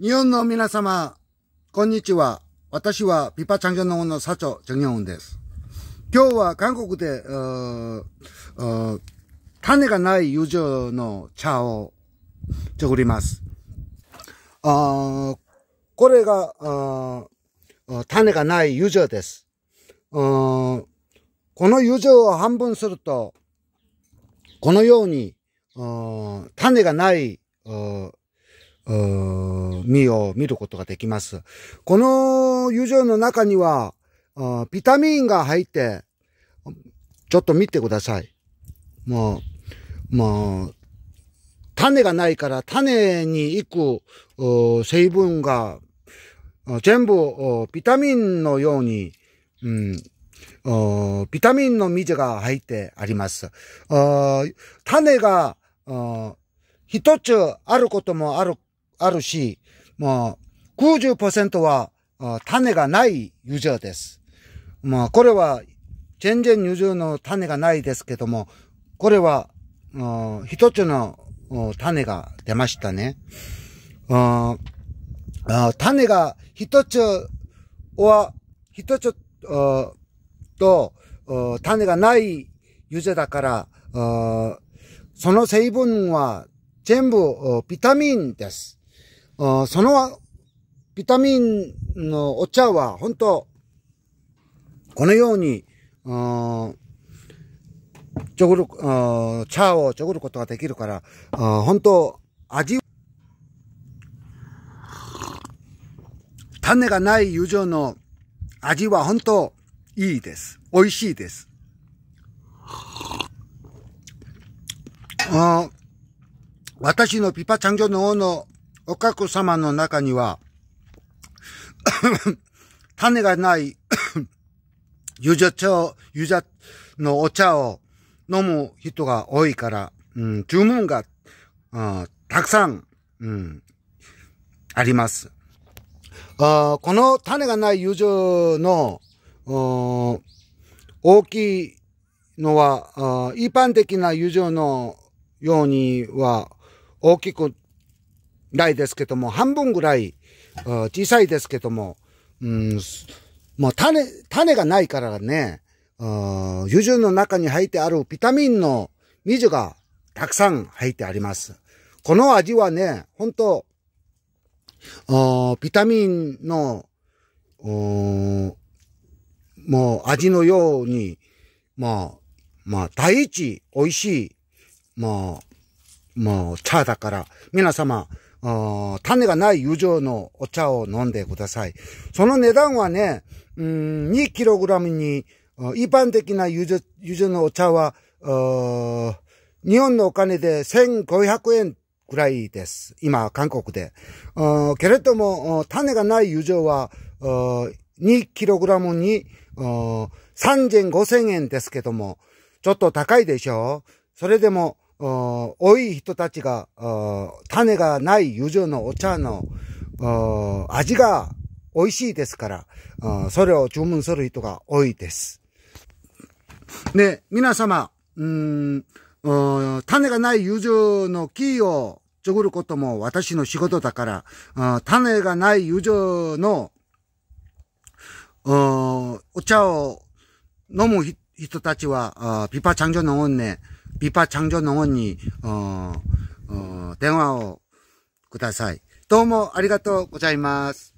日本の皆様、こんにちは。私はピパチャンギョンの社長、ジョンョンです。今日は韓国で、種がない友情の茶を作ります。これが種がない友情です。この友情を半分すると、このように、種がない、実を見ることができます。この油状の中には、あビタミンが入って、ちょっと見てください。もう、もう、種がないから種に行く成分が全部ビタミンのように、うん、ビタミンの水が入ってあります。種が一つあることもあるあるし、まあ、90%は種がないユ状です。まあ、これは、全然ユーの種がないですけども、これは、一つの種が出ましたね。種が一つは、一つと、種がないユーザだから、その成分は全部ビタミンです。そのビタミンのお茶は本当、このように、ちょぐる、茶をちょぐることができるから、本当、味、種がない友情の味は本当いいです。美味しいです。私のピパチャンギョの王のお客様の中には 種がない ゆじゃ茶を、ゆじゃのお茶を飲む人が多いから、うん、注文が、うん、たくさん、うん、あります。あこの種がない友情の大きいのは、一般的な友情のようには大きくらいですけども、半分ぐらい、小さいですけども、うん、もう種、種がないからね、油順の中に入ってあるビタミンの水がたくさん入ってあります。この味はね、本当ビタミンの、もう味のように、まあ、まあ、第一美味しい、まあ、もう、茶だから、皆様、種がない油状のお茶を飲んでください。その値段はね、うん、2kg に、一般的な油状のお茶は、日本のお金で1500円くらいです。今、韓国で。けれども、種がない油状は、2kg に3500円ですけども、ちょっと高いでしょうそれでも、多い人たちが、種がない友情のお茶の味が美味しいですから、それを注文する人が多いです。で、皆様、うん種がない友情の木を作ることも私の仕事だから、種がない友情のお茶を飲む人たちは、ピパチャンジョの音ね、비파창조농원이어어대화をください。どうもありがとうございます。